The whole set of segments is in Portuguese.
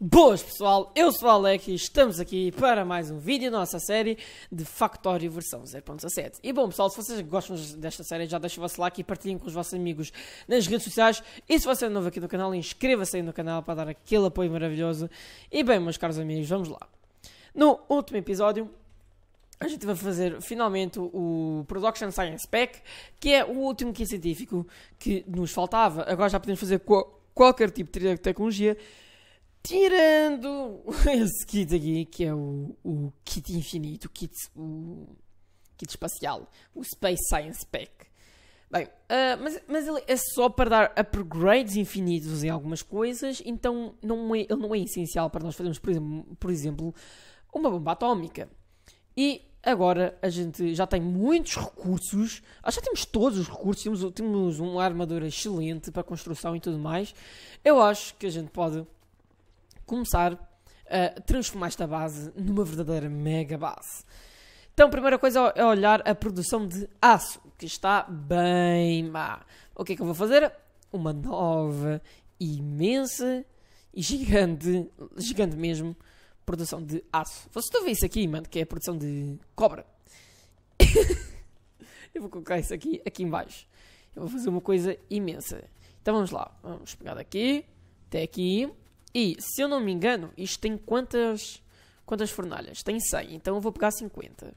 Boas pessoal, eu sou o Alec e estamos aqui para mais um vídeo da nossa série de Factório versão 0.17 E bom pessoal, se vocês gostam desta série já deixem o vosso like e partilhem com os vossos amigos nas redes sociais E se você é novo aqui no canal, inscreva-se aí no canal para dar aquele apoio maravilhoso E bem meus caros amigos, vamos lá No último episódio a gente vai fazer finalmente o Production Science Pack Que é o último kit científico que nos faltava Agora já podemos fazer qualquer tipo de tecnologia Tirando esse kit aqui, que é o, o kit infinito, o kit, o kit espacial, o Space Science Pack. Bem, uh, mas, mas ele é só para dar upgrades infinitos em algumas coisas, então não é, ele não é essencial para nós fazermos, por exemplo, por exemplo, uma bomba atómica. E agora a gente já tem muitos recursos, ah, já temos todos os recursos, temos, temos uma armadura excelente para construção e tudo mais. Eu acho que a gente pode começar a transformar esta base numa verdadeira mega base. Então, a primeira coisa é olhar a produção de aço, que está bem má. O que é que eu vou fazer? Uma nova, imensa e gigante, gigante mesmo, produção de aço. Vocês estão a ver isso aqui, mano, que é a produção de cobra. eu vou colocar isso aqui, aqui embaixo. Eu vou fazer uma coisa imensa. Então vamos lá, vamos pegar daqui até aqui e, se eu não me engano, isto tem quantas, quantas fornalhas? Tem 100, então eu vou pegar 50.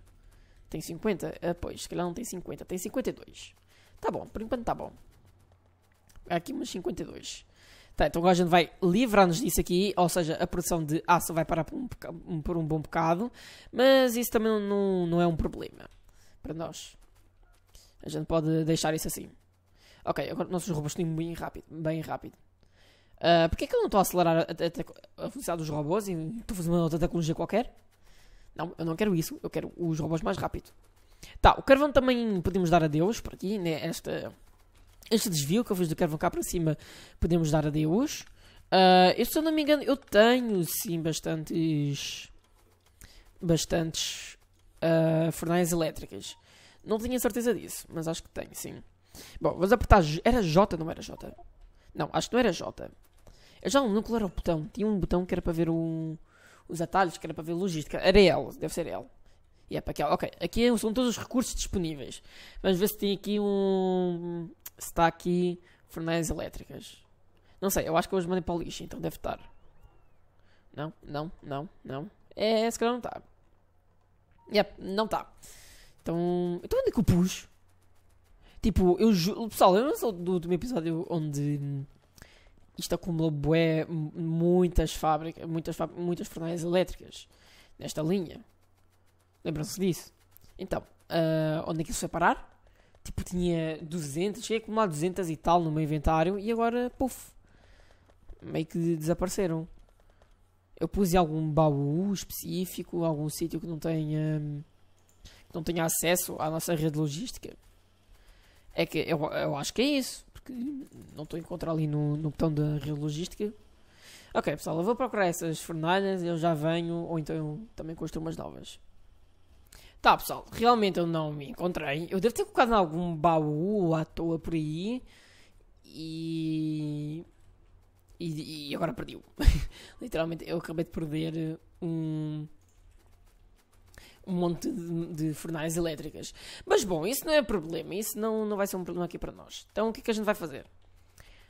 Tem 50? Ah, pois, se calhar não tem 50, tem 52. Tá bom, por enquanto tá bom. Aqui umas 52. Tá, então agora a gente vai livrar-nos disso aqui, ou seja, a produção de aço vai parar por um, por um bom bocado, mas isso também não, não é um problema para nós. A gente pode deixar isso assim. Ok, agora nossos robôs estão bem rápido, bem rápido. Uh, Porquê é que eu não estou a acelerar a, a, a, velocidade dos robôs e estou a fazer uma outra tecnologia qualquer? Não, eu não quero isso. Eu quero os robôs mais rápido. Tá, o carvão também podemos dar a Deus por aqui, né? Esta, este desvio que eu fiz do carvão cá para cima, podemos dar a Deus. Uh, ah, eu, se eu não me engano, eu tenho sim bastantes. bastantes uh, fornalhas elétricas. Não tinha certeza disso, mas acho que tenho sim. Bom, vamos apertar. Era J, não era J? Não, acho que não era J. Eu já não lembro qual era o botão. Tinha um botão que era para ver o, os atalhos, que era para ver logística. Era L, deve ser L. E é para aquela. Ok, aqui é- são todos os recursos disponíveis. Vamos ver se tem aqui um. Se está aqui fornais elétricas. Não sei, eu acho que eu os mandei para o lixo, então deve estar. Não, não, não, não. É, se calhar não está. Yep, não está. Então. Então onde é que eu pus? Tipo, eu juro. Pessoal, eu não sou do último episódio onde isto acumulou bué, muitas fábricas, muitas, muitas fornalhas elétricas nesta linha. Lembram-se disso? Então, uh, onde é que isso foi parar? Tipo, tinha 200, cheguei a acumular 200 e tal no meu inventário e agora, puf, meio que desapareceram. Eu pus em algum baú específico, algum sítio que não tenha, que não tenha acesso à nossa rede logística. É que eu, eu acho que é isso porque não estou a encontrar ali no, no botão da logística Ok, pessoal, eu vou procurar essas fornalhas, eu já venho, ou então também construo umas novas. Tá, pessoal, realmente eu não me encontrei. Eu devo ter colocado em algum baú à toa por aí. E. E, e agora perdi-o. Literalmente, eu acabei de perder um um monte de, de fornalhas elétricas. Mas bom, isso não é problema, isso não, não vai ser um problema aqui para nós. Então o que é que a gente vai fazer?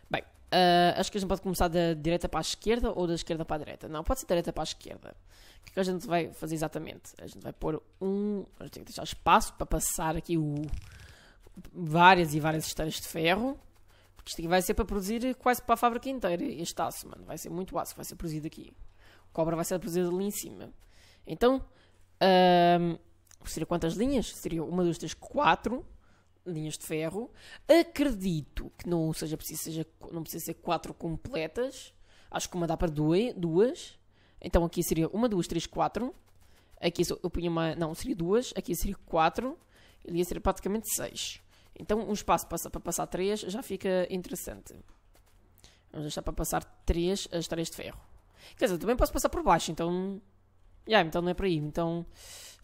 Bem, uh, acho que a gente pode começar da direita para a esquerda ou da esquerda para a direita. Não, pode ser da direita para a esquerda. O que é que a gente vai fazer exatamente? A gente vai pôr um. A gente tem que deixar espaço para passar aqui o, várias e várias esteiras de ferro. Porque isto aqui vai ser para produzir quase para a fábrica inteira. Este aço, mano. Vai ser muito aço, vai ser produzido aqui. O cobra vai ser produzido ali em cima. Então, um, seria quantas linhas? Seria uma, duas, três, quatro linhas de ferro. Acredito que não seja preciso, seja, não precisa ser quatro completas. Acho que uma dá para duas. Então aqui seria uma, duas, três, quatro. Aqui eu punha uma. Não, seria duas. Aqui seria quatro. Ele ia ser praticamente seis. Então um espaço passa, para passar três já fica interessante. Vamos deixar para passar três as três de ferro. Quer dizer, também posso passar por baixo, então Yeah, então não é para aí. Então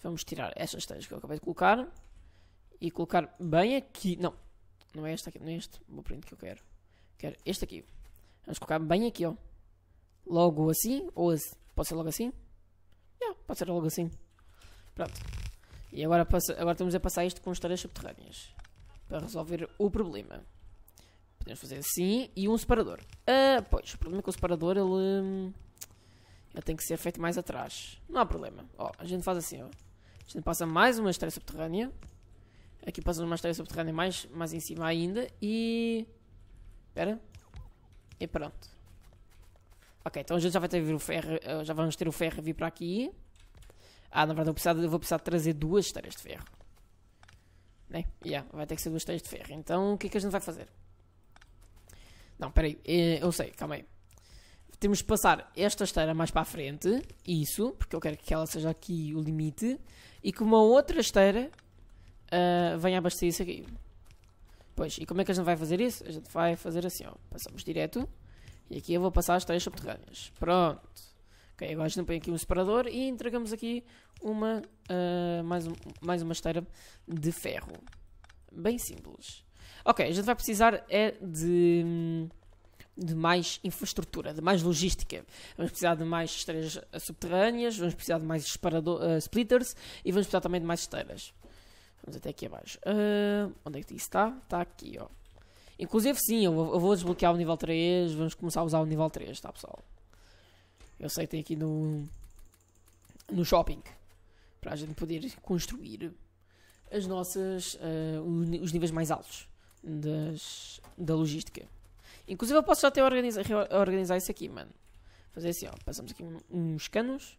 vamos tirar estas três que eu acabei de colocar e colocar bem aqui. Não, não é esta aqui, não é este o print que eu quero. Quero este aqui. Vamos colocar bem aqui, ó. Logo assim, ou assim. Pode ser logo assim? Yeah, pode ser logo assim. Pronto. E agora, passa, agora temos a passar isto com as tareas subterrâneas. Para resolver o problema. Podemos fazer assim e um separador. Ah, pois, o problema é que o separador ele hum, tem que ser feito mais atrás. Não há problema. Ó, a gente faz assim, ó. A gente passa mais uma estreia subterrânea. Aqui passa uma estreia subterrânea mais, mais em cima ainda. E... Espera. E pronto. Ok, então a gente já vai ter o ferro, eh, já vamos ter o ferro a vir para aqui. Ah, na verdade eu vou precisar, eu vou precisar trazer duas estrelas de ferro. Né? Yeah, vai ter que ser duas estrelas de ferro. Então o que é que a gente vai fazer? Não, peraí, eh, eu sei, calma aí. Temos de passar esta esteira mais para a frente, isso, porque eu quero que ela seja aqui o limite, e que uma outra esteira uh, venha abastecer isso aqui. Pois, e como é que a gente vai fazer isso? A gente vai fazer assim, ó, passamos direto, e aqui eu vou passar as esteiras subterrâneas. Pronto. Ok, agora a gente põe aqui um separador e entregamos aqui uma, uh, mais, um, mais uma esteira de ferro. Bem simples. Ok, a gente vai precisar é de hum, de mais infraestrutura, de mais logística. Vamos precisar de mais esteiras eh, subterrâneas, vamos precisar de mais uh, splitters e vamos precisar também de mais esteiras. Vamos até aqui abaixo. Uh, onde é que isso está? Está aqui, ó. Inclusive, sim, eu, eu vou desbloquear o nível 3. Vamos começar a usar o nível 3, tá, pessoal? Eu sei que tem aqui no, no shopping. Para a gente poder construir as nossas, uh, os níveis mais altos das, da logística. Inclusive eu posso já até organizar, isso aqui, mano. Fazer assim, ó. Passamos aqui uns canos.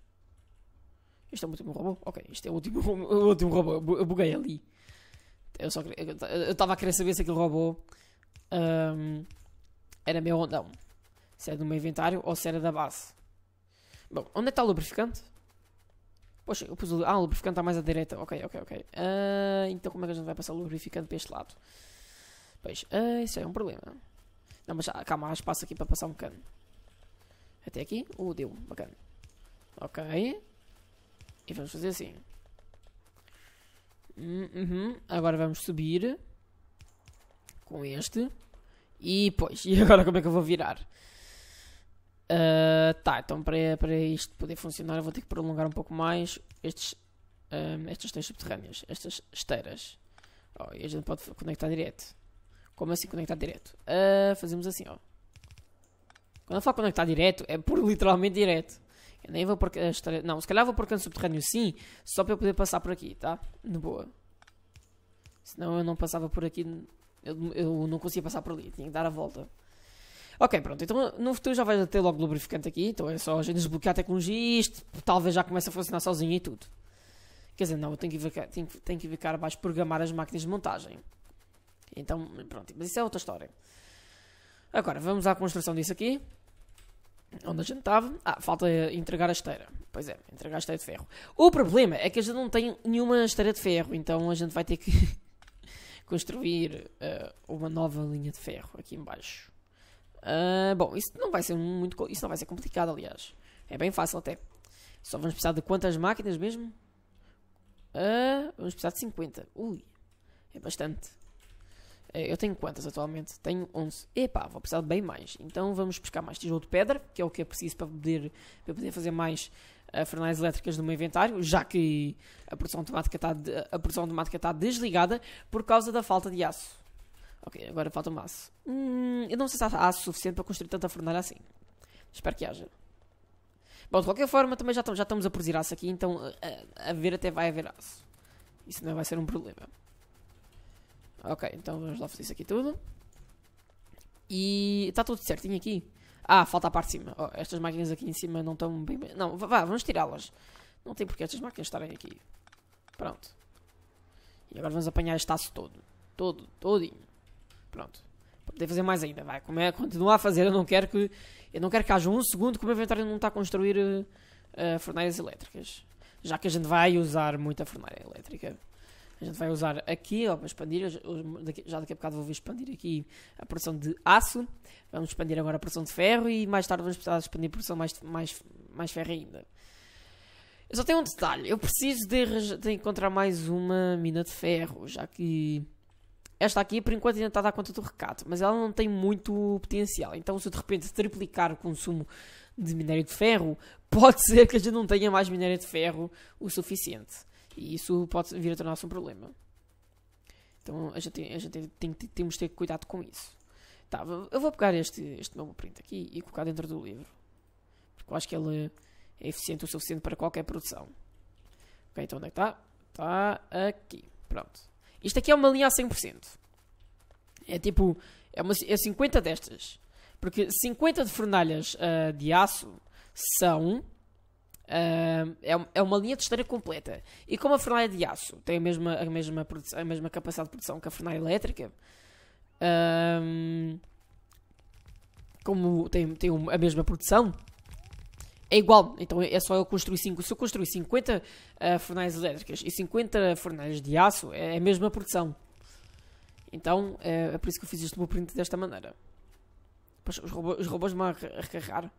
Este é o último robô? Ok, este é o último, o último robô. Eu buguei ali. Eu só Eu estava a querer saber se aquele robô um, era meu ou não. Se era do meu inventário ou se era da base. Bom, onde é está o lubrificante? Poxa, eu pus o. Ah, o lubrificante está mais à direita. Ok, ok, ok. Uh, então como é que a gente vai passar o lubrificante para este lado? Pois, uh, isso é um problema. Não, mas calma, há espaço aqui para passar um bocado. Até aqui. Uh, deu. Bacana. Ok. E vamos fazer assim. Hum, uhum. Agora vamos subir. Com este. E, pois, e agora como é que eu vou virar? Uh, tá, então para, para isto poder funcionar eu vou ter que prolongar um pouco mais estes, um, ah, estas teias subterrâneas, estas esteiras. Oh, e a gente pode conectar direto. Como assim conectar direto? Uh, fazemos assim, ó. Quando eu falo conectar direto, é por literalmente direto. Eu nem vou por... Não, se calhar vou por canto subterrâneo sim, só para eu poder passar por aqui, tá? Na boa. Senão eu não passava por aqui, eu, eu não conseguia passar por ali, tinha que dar a volta. Ok, pronto, então no futuro já vai ter logo lubrificante aqui, então é só a gente desbloquear a tecnologia isto talvez já comece a funcionar sozinho e tudo. Quer dizer, não, eu tenho que, tenho, tenho que ficar abaixo programar as máquinas de montagem. Então, pronto, mas isso é outra história. Agora, vamos à construção disso aqui. Onde a gente estava. Ah, falta entregar a esteira. Pois é, entregar a esteira de ferro. O problema é que a gente não tem nenhuma esteira de ferro, então a gente vai ter que construir uh, uma nova linha de ferro aqui embaixo. Uh, bom, isso não vai ser muito. Isso não vai ser complicado, aliás. É bem fácil até. Só vamos precisar de quantas máquinas mesmo? Uh, vamos precisar de 50. Ui, é bastante. É, eu tenho quantas atualmente? Tenho 11. Epá, vou precisar de bem mais. Então vamos buscar mais tijolo de pedra, que é o que é preciso para poder, para poder fazer mais uh, eh, fornalhas elétricas no meu inventário, já que a produção automática está, de, a produção automática está desligada por causa da falta de aço. Ok, agora falta um aço. Hum, eu não sei se há aço suficiente para construir tanta fornalha assim. Espero que haja. Bom, de qualquer forma, também já, já estamos a produzir aço aqui, então a, eh, eh, a ver até vai haver aço. Isso não vai ser um problema. Ok, então vamos lá fazer isso aqui tudo. E está tudo certinho aqui. Ah, falta a parte de cima. Oh, estas máquinas aqui em cima não estão bem... Não, vá, vamos tirá-las. Não tem porquê estas máquinas estarem aqui. Pronto. E agora vamos apanhar este aço todo. Todo, todinho. Pronto. Para poder fazer mais ainda, vai. Como é, continuar a fazer, eu não quero que... Eu não quero que haja um segundo que o meu inventário não está a construir uh, fornalhas elétricas. Já que a gente vai usar muita fornalha elétrica. A gente vai usar aqui, ó, para expandir, já daqui a bocado vou expandir aqui a produção de aço, vamos expandir agora a produção de ferro e mais tarde vamos precisar expandir a produção mais, mais, mais ferro ainda. Eu só tenho um detalhe, eu preciso de, de encontrar mais uma mina de ferro, já que esta aqui por enquanto ainda está a dar conta do recado, mas ela não tem muito potencial. Então, se eu de repente triplicar o consumo de minério de ferro, pode ser que a gente não tenha mais minério de ferro o suficiente. E isso pode vir a tornar-se um problema. Então a gente, a gente tem, tem, temos de ter cuidado com isso. Tá, eu vou pegar este, este meu print aqui e colocar dentro do livro. Porque eu acho que ele é eficiente o suficiente para qualquer produção. Ok, então onde é que está? Está aqui. Pronto. Isto aqui é uma linha a 100%. É tipo, é, uma, é 50 destas. Porque 50 de fornalhas uh, de aço são é, é uma linha de história completa. E como a fornalha de aço tem a mesma, a mesma, a mesma capacidade de produção que a fornalha elétrica, como tem, tem a mesma produção, é igual. Então é só eu construir 5. Se eu construir 50 uh, ah, fornalhas elétricas e 50 fornalhas de aço, é, é a mesma produção. Então é, é por isso que eu fiz este blueprint desta maneira. Os robôs, os robôs vão recarregar.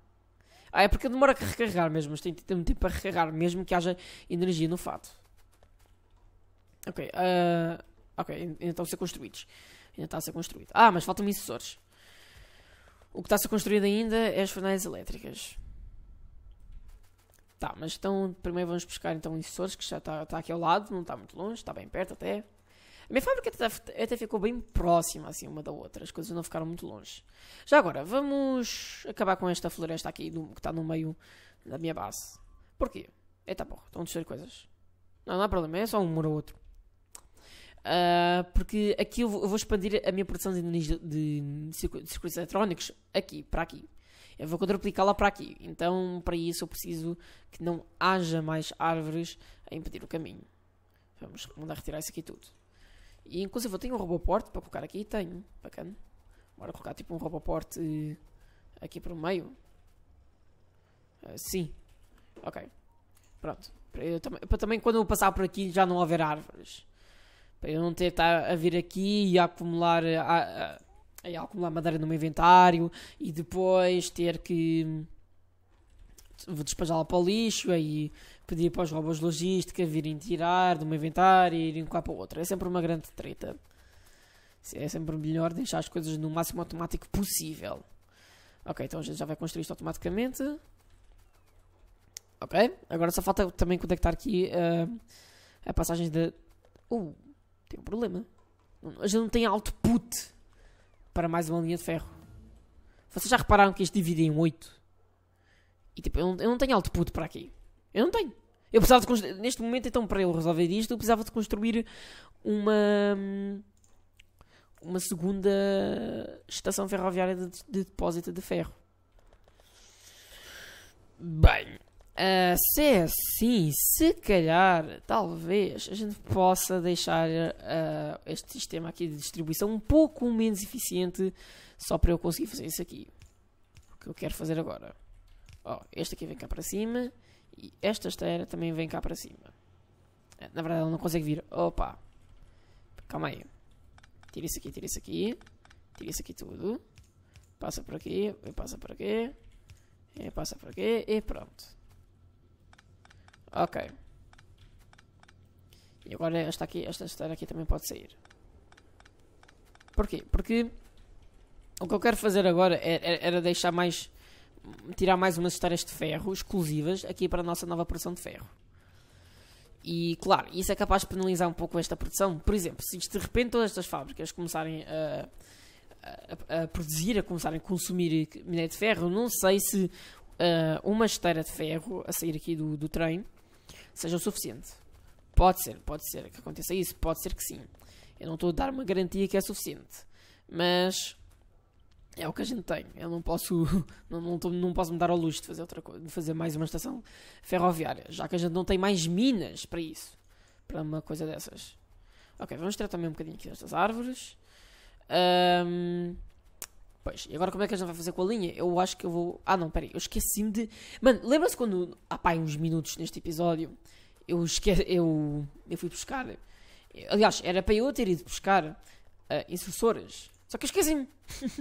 Ah, é porque demora a recarregar mesmo, mas tem que ter um tempo para recarregar, mesmo que haja energia no fato. Ok, uh, ok, então ainda estão a ser construídos. Ainda está a ser construído. Ah, mas faltam-me O que está a ser construído ainda é as fornalhas elétricas. Tá, mas então primeiro vamos buscar então incisores, que já está, está aqui ao lado, não está muito longe, está bem perto até. A minha fábrica até, até ficou bem próxima, assim, uma da outra. As coisas não ficaram muito longe. Já agora, vamos acabar com esta floresta aqui do, que está no meio da minha base. Porquê? É tá bom, estão a descer coisas. Não, não há problema, é só um ou outro. Uh, porque aqui eu vou, eu vou, expandir a minha produção de, de, de, circuitos eletrónicos aqui, para aqui. Eu vou quadruplicá-la para aqui. Então, para isso, eu preciso que não haja mais árvores a impedir o caminho. Vamos mandar retirar isso aqui tudo. E inclusive eu tenho um porte para colocar aqui, tenho, bacana. Bora colocar tipo um Roboport porte aqui para o meio. Uh, sim, ok. Pronto, para, tam para também quando eu passar por aqui já não houver árvores. Para eu não ter estar tá-, a vir aqui e a acumular, a, a, a, a acumular madeira no meu inventário e depois ter que vou despejá-la para o lixo, aí pedir para os robôs de logística virem tirar do meu inventário e irem cá para o outro. É sempre uma grande treta. É sempre melhor deixar as coisas no máximo automático possível. Ok, então a gente já vai construir isto automaticamente. Ok, agora só falta também conectar aqui uh, a passagem de... Uh, tem um problema. A gente não tem output para mais uma linha de ferro. Vocês já repararam que isto divide em 8? E tipo, eu não, eu não tenho output para aqui. Eu não tenho. Eu precisava de Neste momento, então, para eu resolver isto, eu precisava de construir uma. Hum, uma segunda estação ferroviária de, de depósito de ferro. Bem, uh, se é assim, se calhar, talvez a gente possa deixar uh, este sistema aqui de distribuição um pouco menos eficiente só para eu conseguir fazer isso aqui. O que eu quero fazer agora ó, este aqui vem cá para cima e esta esteira também vem cá para cima. É, na verdade ela não consegue vir. Opa! Calma aí. Tira isso aqui, tira isso aqui. Tira isso aqui tudo. Passa por aqui, passa por aqui. passa por aqui e pronto. Ok. E agora esta aqui, esta esteira aqui também pode sair. Porquê? Porque o que eu quero fazer agora era, é, é, era deixar mais tirar mais umas histórias de ferro exclusivas aqui para a nossa nova produção de ferro. E claro, isso é capaz de penalizar um pouco esta produção. Por exemplo, se de repente todas estas fábricas começarem a, a, a produzir, a começarem a consumir minério de ferro, não sei se uh, uma esteira de ferro a sair aqui do, do trem seja o suficiente. Pode ser, pode ser que aconteça isso, pode ser que sim. Eu não estou a dar uma garantia que é suficiente. Mas é o que a gente tem. Eu não posso, não, não, tô, não posso me dar ao luxo de fazer, outra coisa, de fazer mais uma estação ferroviária, já que a gente não tem mais minas para isso, para uma coisa dessas. Ok, vamos tirar também um bocadinho aqui destas árvores. Um, pois, e agora como é que a gente vai fazer com a linha? Eu acho que eu vou... Ah não, peraí, eu esqueci-me de... Mano, lembra-se quando, há ah, pá, uns minutos neste episódio, eu, esque... eu, eu fui buscar... Aliás, era para eu ter ido buscar uh, só que eu esqueci-me.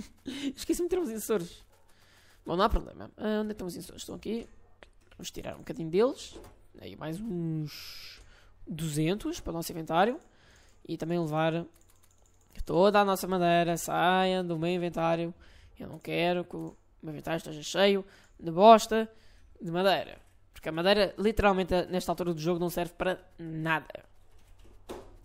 esqueci-me de ter uns inserções. Bom, não há problema. Ah, onde é estão os inserções? Estão aqui. Vamos tirar um bocadinho deles. Aí mais uns 200 para o nosso inventário. E também levar toda a nossa madeira saia do meu inventário. Eu não quero que o meu inventário esteja cheio de bosta de madeira. Porque a madeira, literalmente, nesta altura do jogo, não serve para nada.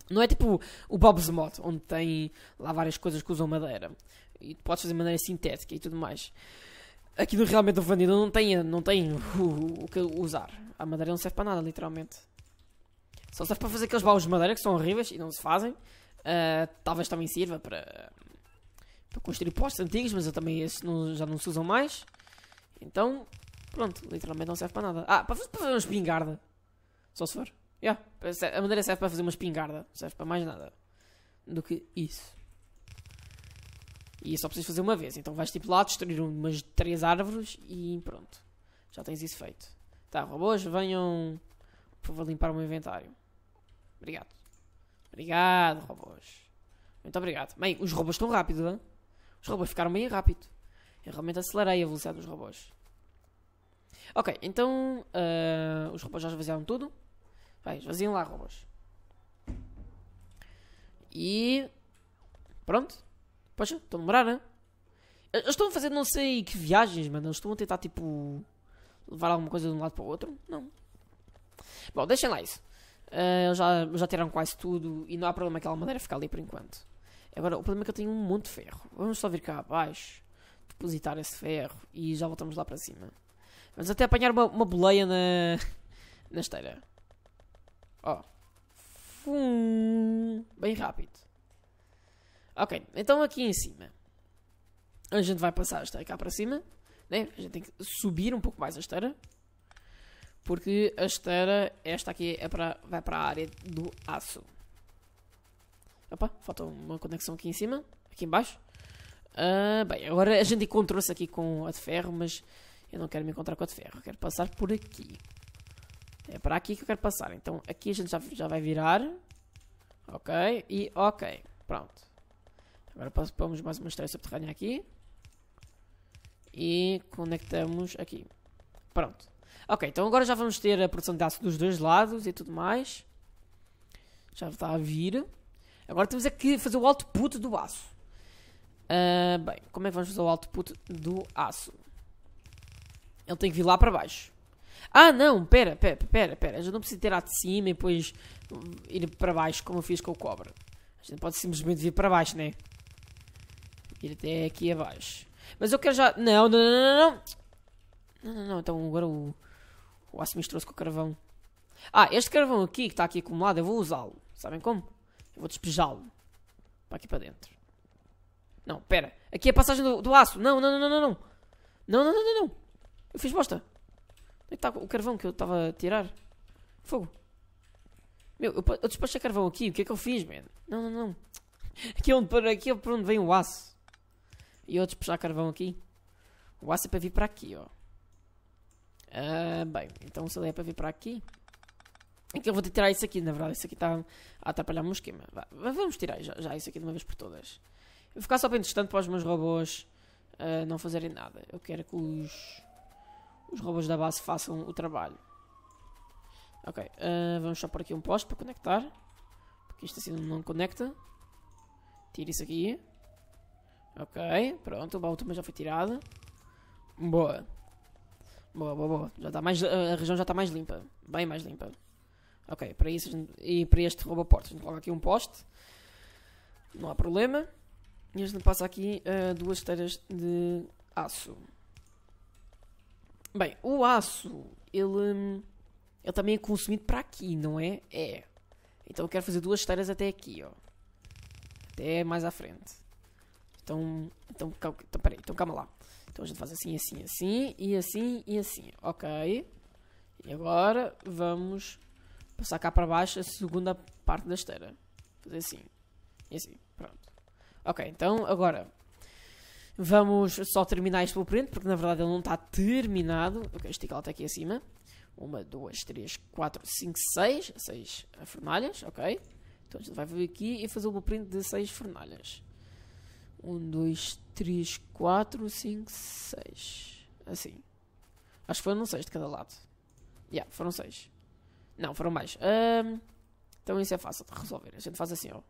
Não é tipo o Bob's Mod, onde tem lá várias coisas que usam madeira. E podes fazer madeira sintética e tudo mais. Aqui no Realmente o Vanilla não tem, não tem o, o, que usar. A madeira não serve para nada, literalmente. Só serve para fazer aqueles baús de madeira que são horríveis e não se fazem. Uh, talvez também sirva para, para construir postes antigos, mas eu também esses não, já não se usam mais. Então, pronto, literalmente não serve para nada. Ah, para fazer, para fazer uma espingarda. Só se for. Yeah, a madeira serve para fazer uma espingarda, serve para mais nada do que isso. E é só precisas fazer uma vez. Então vais tipo lá, destruir umas três árvores e pronto. Já tens isso feito. Tá, robôs, venham. Por favor, limpar o meu inventário. Obrigado. Obrigado, robôs. Muito obrigado. Bem, os robôs estão rápido, hein? Os robôs ficaram meio rápido. Eu realmente acelerei a velocidade dos robôs. Ok, então uh, os robôs já esvaziaram tudo. Vai, esvaziem lá, robôs. E. Pronto. Poxa, estão a demorar, né? Eles estão a fazer não sei que viagens, mano. Eles estão a tentar, tipo. levar alguma coisa de um lado para o outro? Não. Bom, deixem lá isso. Uh, já, já tiraram quase tudo e não há problema aquela madeira ficar ali por enquanto. Agora, o problema é que eu tenho um monte de ferro. Vamos só vir cá abaixo, depositar esse ferro e já voltamos lá para cima. Vamos até apanhar uma, uma boleia na, na esteira. Ó. Fum, bem rápido. Ok, então aqui em cima. A gente vai passar a esteira cá para cima. Né? A gente tem que subir um pouco mais a esteira. Porque a esteira, esta aqui, é para, vai para a área do aço. Opa, falta uma conexão aqui em cima. Aqui embaixo. Uh, bem, agora a gente encontrou-se aqui com a de ferro, mas eu não quero me encontrar com a de ferro. Quero passar por aqui. É para aqui que eu quero passar. Então aqui a gente já, já vai virar. Ok. E ok. Pronto. Agora pomos mais uma estreia subterrânea aqui. E conectamos aqui. Pronto. Ok, então agora já vamos ter a produção de aço dos dois lados e tudo mais. Já está a vir. Agora temos aqui é fazer o output do aço. Uh, bem, como é que vamos fazer o output do aço? Ele tem que vir lá para baixo. Ah, não, pera, pera, pera, pera. A gente não precisa lá de cima e depois hum, ir para baixo, como eu fiz com o cobra. A gente pode simplesmente vir para baixo, né? Ir até aqui abaixo. Mas eu quero já. Não, não, não, não, não. Não, não, não. Então agora o. O Asmis trouxe com o carvão. Ah, este carvão aqui que está aqui acumulado, eu vou usá-lo. Sabem como? Eu vou despejá-lo. Para aqui para dentro. Não, pera. Aqui é a passagem do, do aço. Não, não, não, não, não. Não, não, não, não, não. Eu fiz bosta. Onde é está o carvão que eu estava a tirar? Fogo. Meu, eu, eu despachei carvão aqui. O que é que eu fiz, man? Não, não, não. Aqui é onde, aqui é por onde vem o aço. E eu despachar carvão aqui. O aço é para vir para aqui, ó. Ah, bem, então se ele é para vir para aqui... É que eu vou tirar isso aqui, na verdade. Isso aqui está a atrapalhar-me meu esquema. vamos tirar já, já, isso aqui de uma vez por todas. Eu vou ficar só bem distante para os meus robôs uh, não fazerem nada. Eu quero que os os robôs da base façam o trabalho. Ok, uh, vamos só por aqui um poste para conectar. Porque isto assim não conecta. Tira isso aqui. Ok, pronto, o baú também já foi tirado. Boa. Boa, boa, boa. Já está mais, ah, a região já está mais limpa. Bem mais limpa. Ok, para isso gente, e para este rouba a gente coloca aqui um poste. Não há problema. E a gente passa aqui uh, duas esteiras de aço. Bem, o aço, ele, hum, ele também é consumido para aqui, não é? É. Então eu quero fazer duas esteiras até aqui, ó. Até mais à frente. Então, então, cal, então, peraí, então calma lá. Então a gente faz assim, assim, assim, e assim, e assim. Ok. E agora vamos passar cá para baixo a segunda parte da esteira. Fazer assim. E assim, pronto. Ok, então agora Vamos só terminar este blueprint, porque na verdade ele não está terminado. Ok, esticá-lo até aqui acima. Uma, duas, três, quatro, cinco, seis. Seis fornalhas, ok. Então a gente vai vir aqui e fazer o blueprint de seis fornalhas. Um, dois, três, quatro, cinco, seis. Assim. Acho que foram seis de cada lado. Já, yeah, foram seis. Não, foram mais. Um, então isso é fácil de resolver. A gente faz assim, ó. A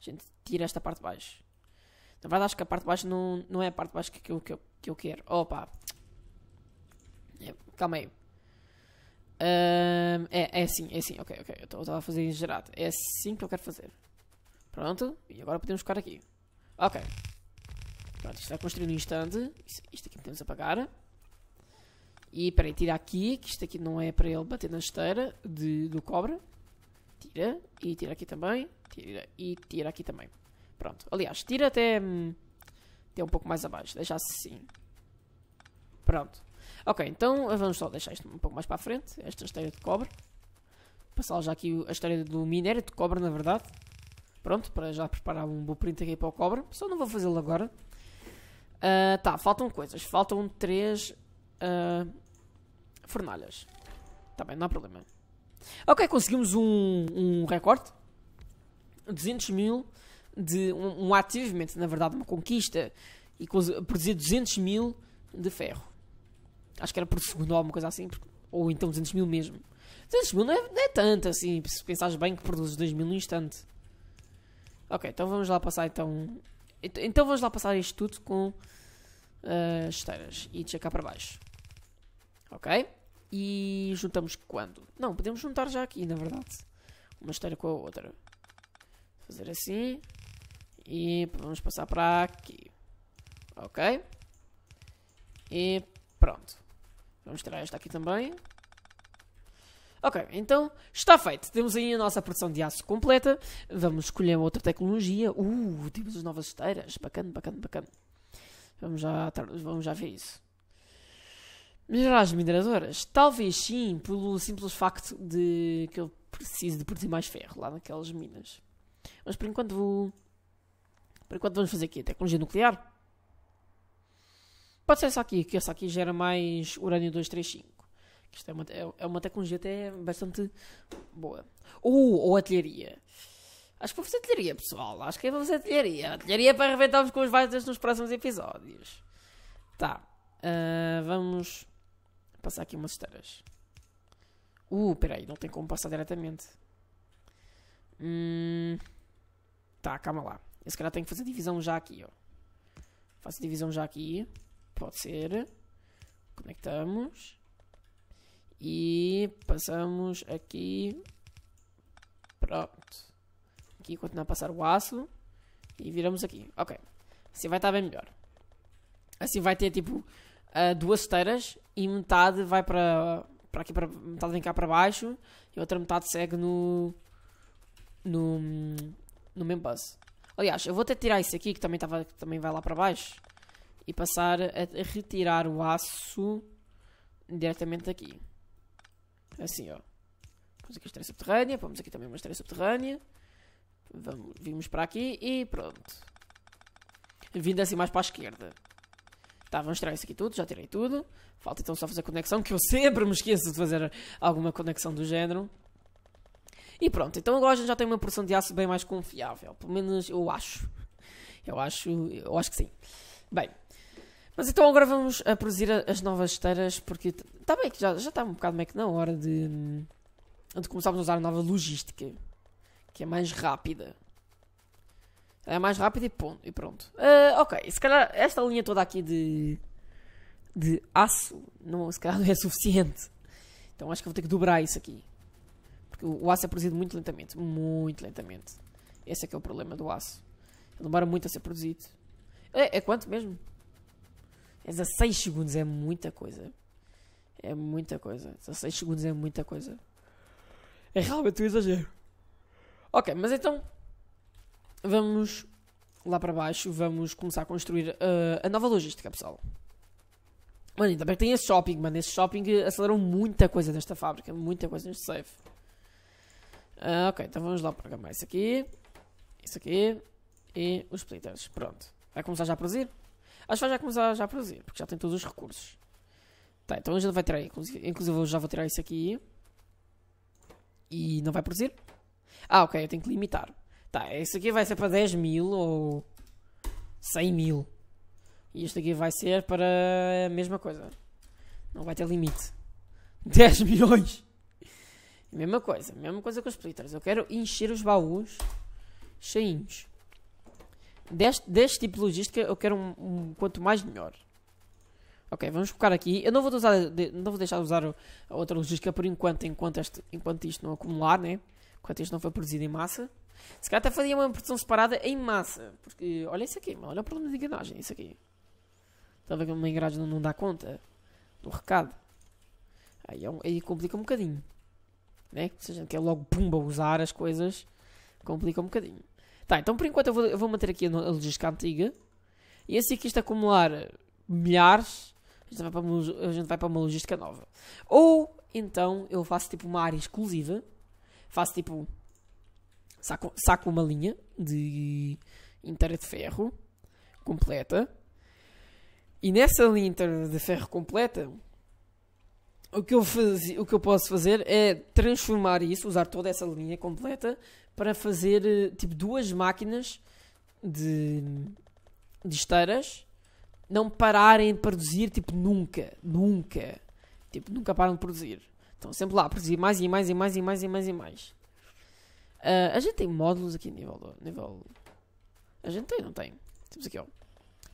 gente tira esta parte de baixo. Na verdade, acho que a parte de baixo não, não é a parte de baixo que, que, que, eu, que eu quero. Opa! É, calma aí. Um, é, é assim, é assim, ok, ok. Eu estava a fazer exagerado. É assim que eu quero fazer. Pronto, e agora podemos ficar aqui. Ok. Pronto, isto está construído no instante. Isto, isto aqui podemos apagar. E peraí, tira aqui, que isto aqui não é para ele bater na esteira de, do cobra. Tira, e tira aqui também. Tira, e tira aqui também. Pronto. Aliás, tira até, hum, até um pouco mais abaixo. Deixa assim. Pronto. Ok, então vamos só deixar isto um pouco mais para a frente. Esta esteira de cobre. Passar já aqui a esteira do minério de cobre, na verdade. Pronto, para já preparar um blueprint aqui para o cobre. Só não vou fazê-lo agora. Uh, tá, faltam coisas. Faltam três uh, fornalhas. Tá bem, não há problema. Ok, conseguimos um, um recorde. 200 mil de um, um na verdade, uma conquista, e produzir 200 mil de ferro. Acho que era por segundo ou alguma coisa assim, ou então 200 mil mesmo. 200 mil não é, não é tanto assim, se pensares bem que produzes 2 mil no instante. Ok, então vamos lá passar então. Então vamos lá passar isto tudo com uh, esteiras e deixar cá para baixo. Ok? E juntamos quando? Não, podemos juntar já aqui, na verdade. Uma esteira com a outra. Fazer assim. E vamos passar para aqui. Ok. E pronto. Vamos tirar esta aqui também. Ok, então está feito. Temos aí a nossa produção de aço completa. Vamos escolher outra tecnologia. Uh, temos as novas esteiras. Bacana, bacana, bacana. Vamos já, vamos já ver isso. Melhorar as mineradoras? Talvez sim, pelo simples facto de que eu preciso de produzir mais ferro lá naquelas minas. Mas por enquanto vou por enquanto vamos fazer aqui tecnologia nuclear. Pode ser essa aqui, que essa aqui gera mais urânio 235. Isto é uma, é, é uma tecnologia até bastante boa. Uh, ou artilharia. Acho que vou fazer artilharia, pessoal. Acho que vou é fazer artilharia. Artilharia é para arrebentarmos com os Vikings nos próximos episódios. Tá. Uh, vamos passar aqui umas esteiras. Uh, peraí, não tem como passar diretamente. Hum, tá, calma lá. Eu se calhar tenho que fazer divisão já aqui, ó. Faço divisão já aqui. Pode ser. Conectamos. E passamos aqui. Pronto. Aqui continua a passar o aço. E viramos aqui. Ok. Assim vai estar bem melhor. Assim vai ter tipo ah, duas esteiras e metade vai para, para aqui para metade vem cá para baixo e a outra metade segue no no no main Aliás, eu vou até tirar isso aqui, que também, tava, que também vai lá para baixo. E passar a, retirar o aço diretamente aqui. É assim, ó. Vamos aqui a estreia subterrânea. Vamos aqui também uma estreia subterrânea. Vamos, vimos para aqui e pronto. Vindo assim mais para a esquerda. Tá, vamos tirar isso aqui tudo, já tirei tudo. Falta então só fazer conexão, que eu sempre me esqueço de fazer alguma conexão do género. E pronto, então agora a gente já tem uma porção de aço bem mais confiável. Pelo menos eu acho. Eu acho, eu acho que sim. Bem, mas então agora vamos eh, a produzir as novas esteiras, porque está bem que já, já está um bocado meio que na hora de, de começarmos a usar a nova logística, que é mais rápida. É mais rápida e, ponto, e pronto. Uh, ok, se calhar esta linha toda aqui de, de aço, não, se calhar não é suficiente. Então acho que vou ter que dobrar isso aqui. Porque o aço é produzido muito lentamente. Muito lentamente. Esse é que é o problema do aço. Ele demora muito a ser produzido. É, é quanto mesmo? É 16 segundos, é muita coisa. É muita coisa. 16 segundos é muita coisa. É realmente um exagero. Ok, mas então vamos lá para baixo, vamos começar a construir uh, a nova logística, pessoal. Mano, ainda bem que tem esse shopping, mano. Esse shopping acelerou muita coisa nesta fábrica, muita coisa neste safe. Ah, ok, então vamos lá programar isso aqui, isso aqui e os splitters. Pronto. Vai começar já a produzir? Acho que vai já começar já a produzir, porque já tem todos os recursos. Tá, então a gente vai tirar, inclusive, inclusive eu já vou tirar isso aqui. E não vai produzir? Ah, ok, eu tenho que limitar. Tá, isso aqui vai ser para 10 mil ou 100 mil. E isto aqui vai ser para a mesma coisa. Não vai ter limite. 10 milhões! Mesma coisa, mesma coisa com os splitters. Eu quero encher os baús cheinhos. Deste, deste tipo de logística eu quero um, um quanto mais melhor. Ok, vamos focar aqui. Eu não vou, usar, não vou deixar de usar a outra logística por enquanto, enquanto, este, enquanto isto não acumular, né? Enquanto isto não for produzido em massa. Se calhar até fazia uma produção separada em massa. Porque, olha isso aqui, olha o problema de engrenagem, isso aqui. Estava que uma engrenagem não, não dá conta do recado. Aí, é aí complica um bocadinho. Né? Se a gente quer é logo, pumba, usar as coisas, complica um bocadinho. Tá, então por enquanto eu vou, eu vou manter aqui a logística antiga. E assim que isto acumular milhares, a gente, vai para uma, a gente vai para uma logística nova. Ou então eu faço tipo uma área exclusiva. Faço tipo. Saco, saco uma linha de inteira de ferro completa. E nessa linha inteira de ferro completa o que, eu faz, o que eu posso fazer é transformar isso, usar toda essa linha completa para fazer eh, tipo duas máquinas de, de esteiras não pararem de produzir, tipo, nunca, nunca. Tipo, nunca param de produzir. Estão sempre lá produzir mais e mais e mais e mais e mais e mais. Uh, a gente tem módulos aqui nível, nível... A gente tem, não tem? Temos aqui, ó.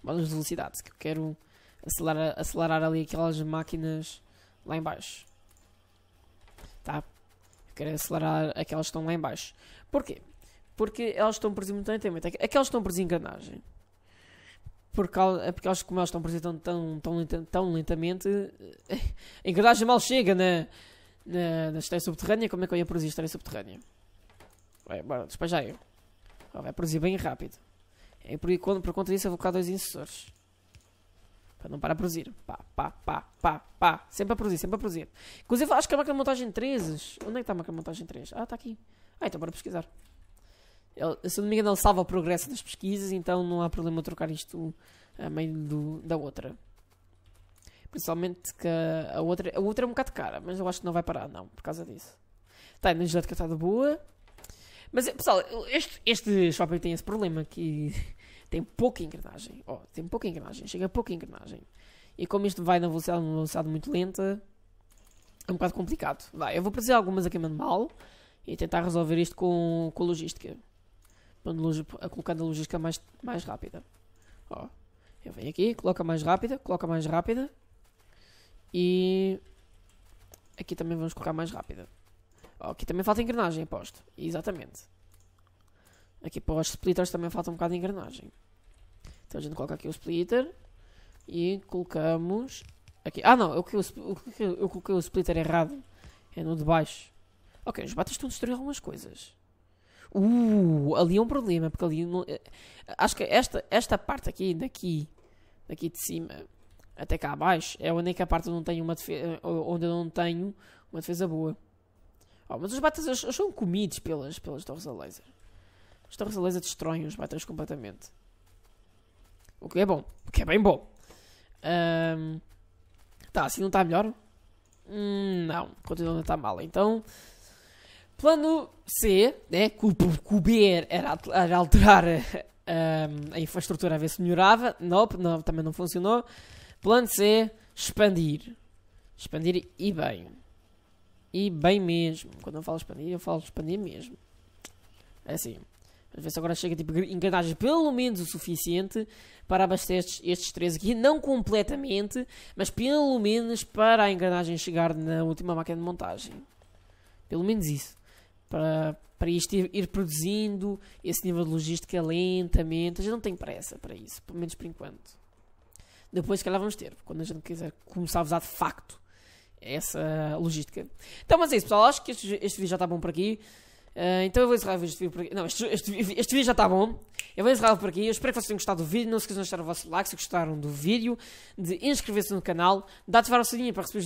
Módulos de velocidade, que eu quero acelerar, acelerar ali aquelas máquinas lá embaixo. Tá? Eu quero acelerar aquelas que estão lá embaixo. Porquê? Porque elas estão presas muito lentamente. Aquelas que estão presas em engrenagem. Porque, porque elas, como elas estão presas tão, tão, tão, tão lentamente, eh, a engrenagem mal chega na, na, na subterrânea. Como é que eu ia produzir a esteira subterrânea? Vai, bora, despeja aí. Vai produzir bem rápido. E é por, por conta disso eu vou colocar dois incisores. Para não parar a produzir. Pá, pá, pá, pá, pá. Sempre a é produzir, sempre a é produzir. Inclusive, acho que é a máquina de montagem 3. Onde é que está a máquina de montagem 3? Ah, está aqui. Ah, então bora pesquisar. Ele, se não me engano, ele salva o progresso das pesquisas, então não há problema trocar isto eh, a meio do, da outra. Principalmente que a outra, a outra é um bocado cara, mas eu acho que não vai parar, não, por causa disso. Tá, a energética está de boa. Mas, eh, pessoal, este, este shopping tem esse problema que tem pouca engrenagem. Oh, tem pouca engrenagem, chega a pouca engrenagem. E como isto vai na velocidade, numa velocidade muito lenta, é um bocado complicado. Vai, eu vou fazer algumas a queimando mal e tentar resolver isto com, com logística. colocando a logística mais, mais rápida. Ó, eu venho aqui, coloca mais rápida, coloca mais rápida. E aqui também vamos colocar mais rápida. Ó, aqui também falta engrenagem, aposto. Exatamente. Aqui para os splitters também falta um bocado de engrenagem. Então a gente coloca aqui o splitter e colocamos aqui. Ah não, é eu, eu coloquei o splitter errado. É no de baixo. Ok, os batas estão a destruir algumas coisas. Uh, ali é um problema, porque ali não, eh, acho que esta, esta parte aqui, daqui, daqui de cima até cá abaixo, é a única parte onde, não tenho uma defesa, eh, onde eu não tenho uma defesa boa. Oh, mas os batas são comidos pelas, pelas torres a laser. As torres a laser destroem os batas completamente. O que é bom. O que é bem bom. Um, tá, assim não está melhor? Hum, não, continua a estar mal. Então, plano C, né, que, o, que o B era, era alterar um, a infraestrutura a ver se melhorava. Nope, não, também não funcionou. Plano C, expandir. Expandir e bem. E bem mesmo. Quando eu falo expandir, eu falo expandir mesmo. É assim. Vamos ver se agora chega tipo, engrenagens pelo menos o suficiente para abastecer estes, estes três aqui. Não completamente, mas pelo menos para a engrenagem chegar na última máquina de montagem. Pelo menos isso. Para, para isto ir, ir produzindo esse nível de logística lentamente. A gente não tem pressa para isso, pelo menos por enquanto. Depois, se calhar, vamos ter, quando a gente quiser começar a usar de facto essa logística. Então, mas é isso, pessoal. Acho que este, este vídeo já está bom por aqui. Uh, então eu vou encerrar este vídeo por aqui. Não, este, este, este, vídeo já está bom. Eu vou encerrar por aqui. Eu espero que vocês tenham gostado do vídeo. Não se esqueçam de deixar o vosso like se gostaram do vídeo, de inscrever-se no canal, de ativar o sininho para receber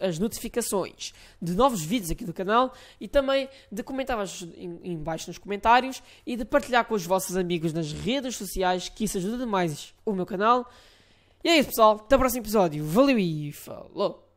as notificações de novos vídeos aqui do canal e também de comentar em, em baixo nos comentários e de partilhar com os vossos amigos nas redes sociais, que isso ajuda demais o meu canal. E é isso, pessoal. Até o próximo episódio. Valeu e falou!